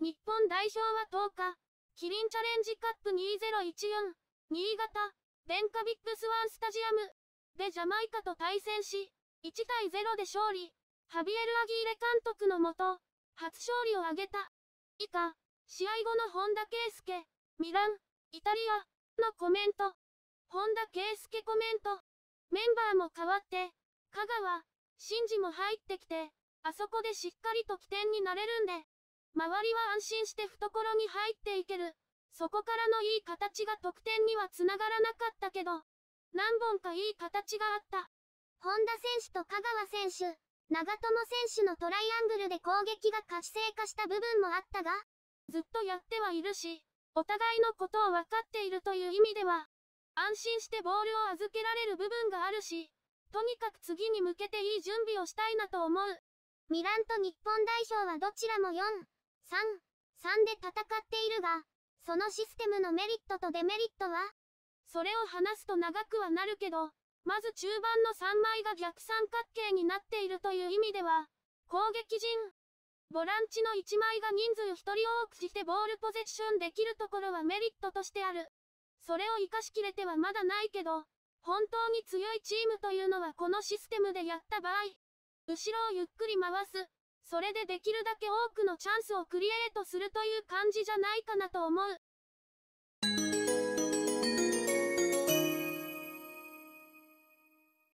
日本代表は10日、キリンチャレンジカップ2014、新潟、電化ビッグスワンスタジアムでジャマイカと対戦し、1対0で勝利、ハビエル・アギーレ監督のもと、初勝利を挙げた。以下、試合後の本田圭佑、ミラン、イタリアのコメント。本田圭佑コメント。メンバーも変わって、香川、真ジも入ってきて、あそこでしっかりと起点になれるんで。周りは安心して懐に入っていける。そこからのいい形が得点にはつながらなかったけど、何本かいい形があった。本田選手と香川選手、長友選手のトライアングルで攻撃が活性化した部分もあったが、ずっとやってはいるし、お互いのことを分かっているという意味では、安心してボールを預けられる部分があるし、とにかく次に向けていい準備をしたいなと思う。ミランと日本代表はどちらも4。3で戦っているが、そのシステムのメリットとデメリットはそれを話すと長くはなるけど、まず中盤の3枚が逆三角形になっているという意味では、攻撃陣。ボランチの1枚が人数1人多くしてボールポゼッションできるところはメリットとしてある。それを活かしきれてはまだないけど、本当に強いチームというのはこのシステムでやった場合、後ろをゆっくり回す、それでできるだけ多くのチャンスをクリエイトするという感じじゃないかなと思う。